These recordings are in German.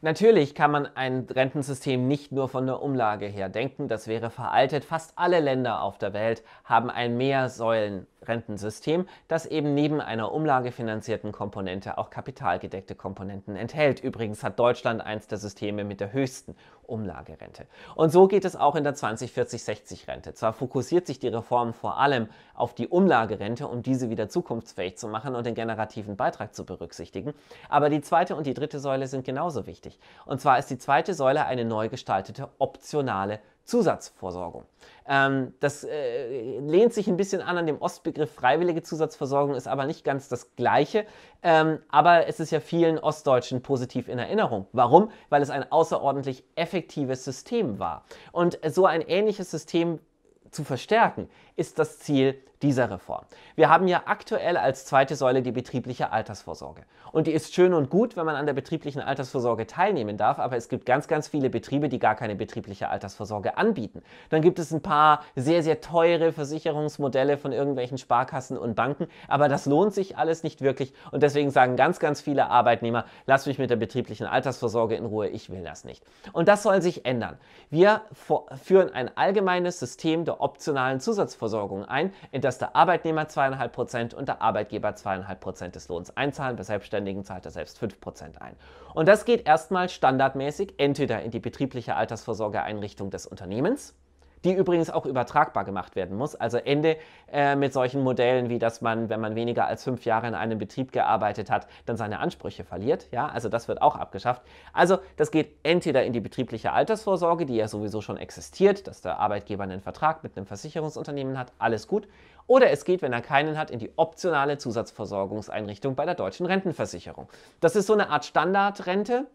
Natürlich kann man ein Rentensystem nicht nur von der Umlage her denken, das wäre veraltet. Fast alle Länder auf der Welt haben ein Mehrsäulen-Rentensystem, das eben neben einer umlagefinanzierten Komponente auch kapitalgedeckte Komponenten enthält. Übrigens hat Deutschland eins der Systeme mit der höchsten Umlagerente. Und so geht es auch in der 2040-60-Rente. Zwar fokussiert sich die Reform vor allem auf die Umlagerente, um diese wieder zukunftsfähig zu machen und den generativen Beitrag zu berücksichtigen, aber die zweite und die dritte Säule sind genauso wichtig. Und zwar ist die zweite Säule eine neu gestaltete optionale Zusatzversorgung. Ähm, das äh, lehnt sich ein bisschen an an dem Ostbegriff freiwillige Zusatzversorgung, ist aber nicht ganz das gleiche. Ähm, aber es ist ja vielen Ostdeutschen positiv in Erinnerung. Warum? Weil es ein außerordentlich effektives System war. Und so ein ähnliches System zu verstärken, ist das Ziel dieser Reform. Wir haben ja aktuell als zweite Säule die betriebliche Altersvorsorge. Und die ist schön und gut, wenn man an der betrieblichen Altersvorsorge teilnehmen darf, aber es gibt ganz, ganz viele Betriebe, die gar keine betriebliche Altersvorsorge anbieten. Dann gibt es ein paar sehr, sehr teure Versicherungsmodelle von irgendwelchen Sparkassen und Banken, aber das lohnt sich alles nicht wirklich und deswegen sagen ganz, ganz viele Arbeitnehmer, lass mich mit der betrieblichen Altersvorsorge in Ruhe, ich will das nicht. Und das soll sich ändern. Wir führen ein allgemeines System der optionalen Zusatzvorsorge Altersversorgung ein, in das der Arbeitnehmer 2,5% und der Arbeitgeber 2,5% des Lohns einzahlen. Bei Selbstständigen zahlt er selbst 5% ein. Und das geht erstmal standardmäßig entweder in die betriebliche Altersvorsorgeeinrichtung des Unternehmens, die übrigens auch übertragbar gemacht werden muss. Also Ende äh, mit solchen Modellen, wie dass man, wenn man weniger als fünf Jahre in einem Betrieb gearbeitet hat, dann seine Ansprüche verliert. Ja, also das wird auch abgeschafft. Also das geht entweder in die betriebliche Altersvorsorge, die ja sowieso schon existiert, dass der Arbeitgeber einen Vertrag mit einem Versicherungsunternehmen hat, alles gut. Oder es geht, wenn er keinen hat, in die optionale Zusatzversorgungseinrichtung bei der deutschen Rentenversicherung. Das ist so eine Art Standardrente,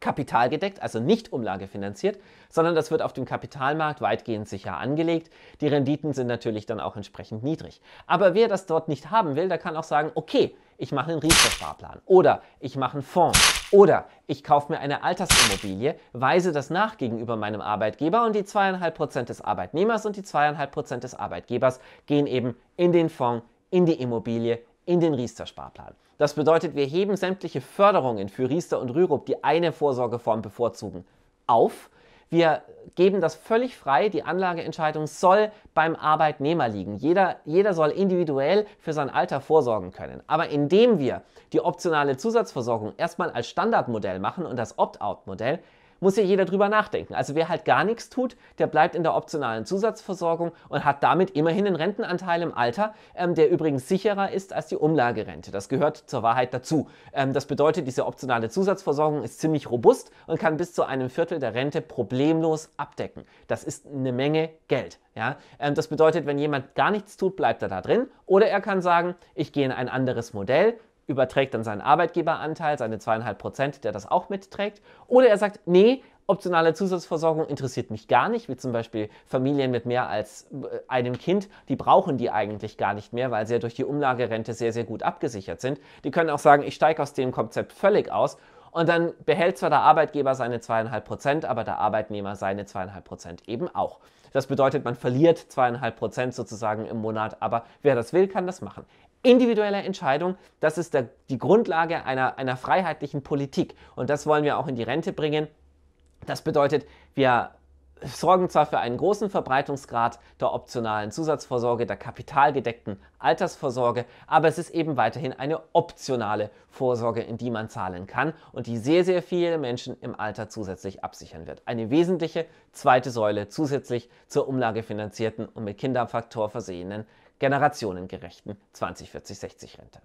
kapitalgedeckt, also nicht umlagefinanziert, sondern das wird auf dem Kapitalmarkt weitgehend sicher angelegt. Die Renditen sind natürlich dann auch entsprechend niedrig. Aber wer das dort nicht haben will, der kann auch sagen, okay, ich mache einen Riester-Sparplan oder ich mache einen Fonds oder ich kaufe mir eine Altersimmobilie, weise das nach gegenüber meinem Arbeitgeber und die zweieinhalb Prozent des Arbeitnehmers und die zweieinhalb Prozent des Arbeitgebers gehen eben in den Fonds, in die Immobilie in den Riester-Sparplan. Das bedeutet, wir heben sämtliche Förderungen für Riester und Rürup, die eine Vorsorgeform bevorzugen, auf. Wir geben das völlig frei. Die Anlageentscheidung soll beim Arbeitnehmer liegen. Jeder, jeder soll individuell für sein Alter vorsorgen können. Aber indem wir die optionale Zusatzversorgung erstmal als Standardmodell machen und das Opt-out-Modell, muss ja jeder drüber nachdenken. Also wer halt gar nichts tut, der bleibt in der optionalen Zusatzversorgung und hat damit immerhin einen Rentenanteil im Alter, ähm, der übrigens sicherer ist als die Umlagerente. Das gehört zur Wahrheit dazu. Ähm, das bedeutet, diese optionale Zusatzversorgung ist ziemlich robust und kann bis zu einem Viertel der Rente problemlos abdecken. Das ist eine Menge Geld. Ja? Ähm, das bedeutet, wenn jemand gar nichts tut, bleibt er da drin. Oder er kann sagen, ich gehe in ein anderes Modell, überträgt dann seinen Arbeitgeberanteil, seine zweieinhalb Prozent, der das auch mitträgt. Oder er sagt, nee, optionale Zusatzversorgung interessiert mich gar nicht, wie zum Beispiel Familien mit mehr als äh, einem Kind, die brauchen die eigentlich gar nicht mehr, weil sie ja durch die Umlagerente sehr, sehr gut abgesichert sind. Die können auch sagen, ich steige aus dem Konzept völlig aus und dann behält zwar der Arbeitgeber seine 2,5%, aber der Arbeitnehmer seine 2,5% eben auch. Das bedeutet, man verliert 2,5% sozusagen im Monat, aber wer das will, kann das machen. Individuelle Entscheidung, das ist der, die Grundlage einer, einer freiheitlichen Politik. Und das wollen wir auch in die Rente bringen. Das bedeutet, wir sorgen zwar für einen großen Verbreitungsgrad der optionalen Zusatzvorsorge, der kapitalgedeckten Altersvorsorge, aber es ist eben weiterhin eine optionale Vorsorge, in die man zahlen kann und die sehr, sehr viele Menschen im Alter zusätzlich absichern wird. Eine wesentliche zweite Säule zusätzlich zur umlagefinanzierten und mit Kinderfaktor versehenen generationengerechten 2040 60 rente